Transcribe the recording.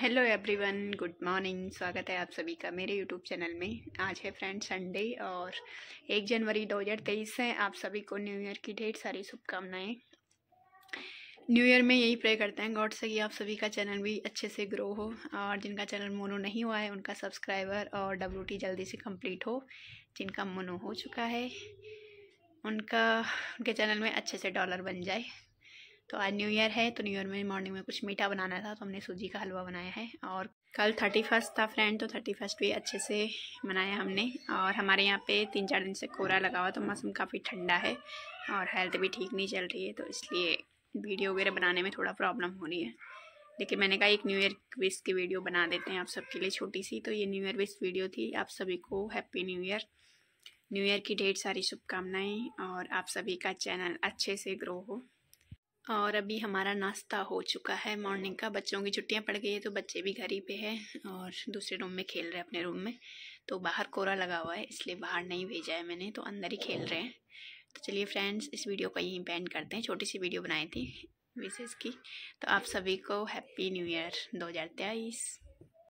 hello everyone good morning स्वागत है आप सभी का मेरे यूट्यूब चैनल में आज है फ्रेंड संडे और एक जनवरी 2023 से आप सभी को न्यू ईयर की ढेर सारी शुभकामनाएं न्यू ईयर में यही प्रे करते हैं गॉड से कि आप सभी का चैनल भी अच्छे से ग्रो हो और जिनका चैनल मोनो नहीं हुआ है उनका सब्सक्राइबर और डब्ल्यू जल्दी से कम्प्लीट हो जिनका मोनो हो चुका है उनका उनके चैनल में अच्छे से डॉलर बन जाए तो आज न्यू ईयर है तो न्यू ईयर में मॉर्निंग में कुछ मीठा बनाना था तो हमने सूजी का हलवा बनाया है और कल थर्टी फर्स्ट था फ्रेंड तो थर्टी फर्स्ट भी अच्छे से मनाया हमने और हमारे यहाँ पे तीन चार दिन से कोहरा लगा हुआ तो मौसम काफ़ी ठंडा है और हेल्थ भी ठीक नहीं चल रही है तो इसलिए वीडियो वगैरह बनाने में थोड़ा प्रॉब्लम हो रही है लेकिन मैंने कहा एक न्यू ईयर विश की वीडियो बना देते हैं आप सबके लिए छोटी सी तो ये न्यू ईयर विश वीडियो थी आप सभी को happy new year new year की ढेर सारी शुभकामनाएं और आप सभी का चैनल अच्छे से ग्रो हो और अभी हमारा नाश्ता हो चुका है मॉर्निंग का बच्चों की छुट्टियां पड़ गई है तो बच्चे भी घर ही पे हैं और दूसरे रूम में खेल रहे हैं अपने रूम में तो बाहर कोरा लगा हुआ है इसलिए बाहर नहीं भेजा है मैंने तो अंदर ही खेल रहे हैं तो चलिए फ्रेंड्स इस वीडियो का यहीं पेंड करते हैं छोटी सी वीडियो बनाई थी विशेष की तो आप सभी को हैप्पी न्यू ईयर दो 2023